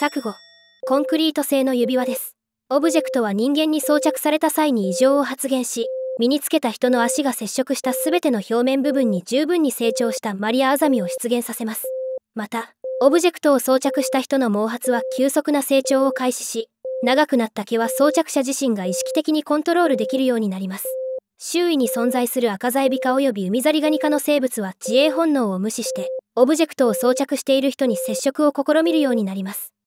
錯誤コンクリート製の指輪ですオブジェクトは人間に装着された際に異常を発現し身につけた人の足が接触した全ての表面部分に十分に成長したマリアアザミを出現させますまたオブジェクトを装着した人の毛髪は急速な成長を開始し長くなった毛は装着者自身が意識的にコントロールできるようになります周囲に存在する赤ザエビ科及び海ザリガニ科の生物は自衛本能を無視してオブジェクトを装着している人に接触を試みるようになります